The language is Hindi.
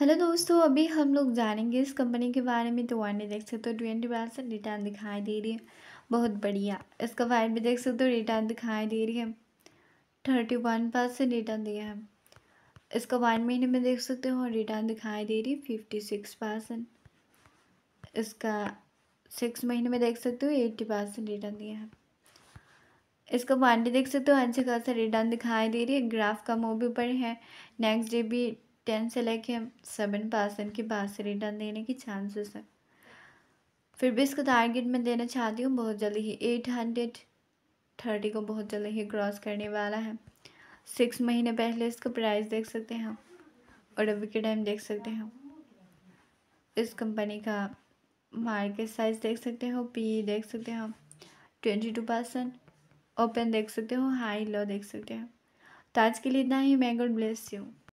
हेलो दोस्तों अभी हम लोग जानेंगे इस कंपनी के बारे में तो वन देख सकते हो ट्वेंटी परसेंट रिटर्न दिखाई दे रही है बहुत बढ़िया इसका वाइट भी देख सकते हो रिटर्न दिखाई दे रही है थर्टी वन परसेंट रिटर्न दिया है इसका वन महीने में देख सकते हो रिटर्न दिखाई दे रही है फिफ्टी सिक्स परसेंट इसका सिक्स महीने में देख सकते हो एट्टी परसेंट रिटर्न दिया है इसका वन डे देख सकते हो अच्छे खासा रिटर्न दिखाई दे रही है ग्राफ का मूव भी ऊपर है नेक्स्ट डे भी टेन से लेके सेवन परसेंट के बाद से रिटर्न देने की चांसेस है फिर भी इसको टारगेट में देना चाहती हूँ बहुत जल्दी ही एट हंड्रेड थर्टी को बहुत जल्दी ही क्रॉस करने वाला है सिक्स महीने पहले इसका प्राइस देख सकते हैं और अभी के टाइम देख सकते हैं इस कंपनी का मार्केट साइज देख सकते हो पी देख सकते हो ट्वेंटी टू परसेंट ओपन देख सकते हो हाई लो देख सकते हो तो आज के लिए इतना ही मैं गुड ब्लेस यू